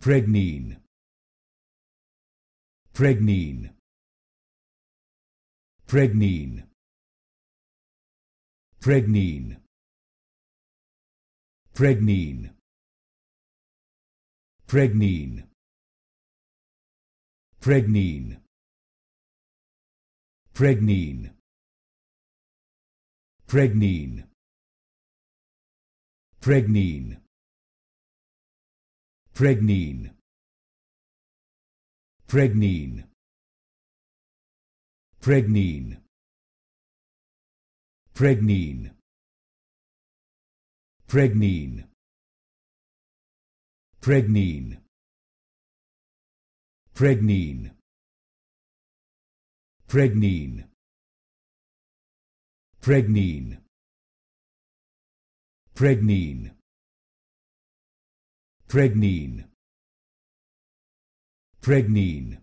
Pregnine. Pregnine. Pregnine. Pregnine. Pregnine. Pregnine. Pregnine. Pregnine. Pregnine. Pregnine. Pregnine Pregnine Pregnine Pregnine Pregnine Pregnine Pregnine Pregnine Pregnine Pregnine Pregnine. Pregnine.